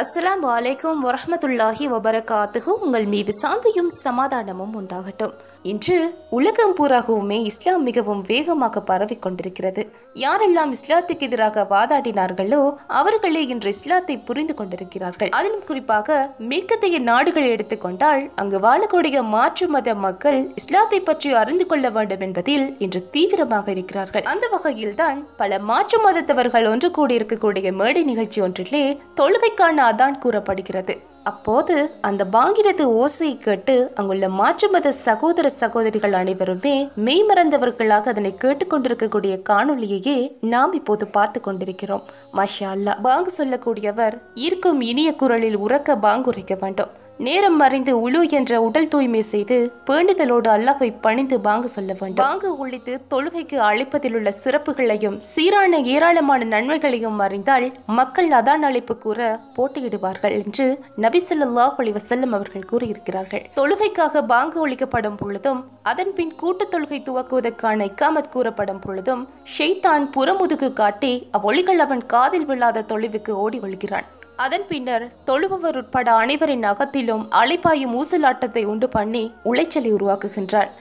அஸ்லாம் வலைக்கம் வரமத்துல்லாஹி வபரகாத்துகு உங்கள் மீது சாந்தியும் சமாதானமும் உண்டாகட்டும் இன்று உலகம் பூராகவுமே இஸ்லாம் மிகவும் வேகமாக பரவி கொண்டிருக்கிறது யாரெல்லாம் இஸ்லாத்துக்கு எதிராக வாதாடினார்களோ அவர்களே இன்று இஸ்லாத்தை புரிந்து கொண்டிருக்கிறார்கள் அதிலும் குறிப்பாக மேற்கத்தைய நாடுகளை எடுத்துக்கொண்டால் அங்கு வாழக்கூடிய மாற்று மத மக்கள் இஸ்லாத்தை பற்றி அறிந்து கொள்ள வேண்டும் என்பதில் இன்று தீவிரமாக இருக்கிறார்கள் அந்த வகையில்தான் பல மாற்று மதத்தவர்கள் ஒன்று கூடியிருக்கக்கூடிய மேடை நிகழ்ச்சி ஒன்றிலே தொழுகைக்கான அதான் கூறப்படுகிறது அப்போது அந்த பாங்கிடத்து ஓசையை கேட்டு அங்குள்ள மாற்று மத சகோதர சகோதரிகள் அனைவருமே மெய்மறந்தவர்களாக அதனை கேட்டுக்கொண்டிருக்கக்கூடிய காணொலியையே நாம் இப்போது பார்த்து கொண்டிருக்கிறோம் மஷா அல்லா பாங்கு சொல்லக்கூடியவர் ஈர்க்கும் இனிய குரலில் உறக்க பாங்குரைக்க வேண்டும் நேரம் மறைந்து உழு என்ற உடல் தூய்மை செய்து பேண்டுதலோடு அல்லாஹை பணிந்து வாங்க சொல்ல வேண்டும் பாங்கு ஒழித்து தொழுகைக்கு அழைப்பதில் உள்ள சிறப்புகளையும் சீரான ஏராளமான நன்மைகளையும் அறிந்தால் மக்கள் அதான் அழைப்பு கூற போட்டியிடுவார்கள் என்று நபிசுல்லா ஒளி வசல்லம் அவர்கள் கூறியிருக்கிறார்கள் தொழுகைக்காக பாங்கு ஒழிக்கப்படும் பொழுதும் அதன் பின் கூட்டுத் தொழுகை துவக்குவதற்கான இக்காமத் கூறப்படும் பொழுதும் ஷெய்தான் புறமுதுகு காட்டி அவ்வொளிகள் அவன் காதில் விழாத தொழிவுக்கு ஓடி ஒழுகிறான் அதன் பின்னர் தொழுபவர் உட்பட அனைவரின் அகத்திலும் அலைப்பாயும் ஊசலாட்டத்தை உண்டு பண்ணி உளைச்சலை உருவாக்குகின்றான்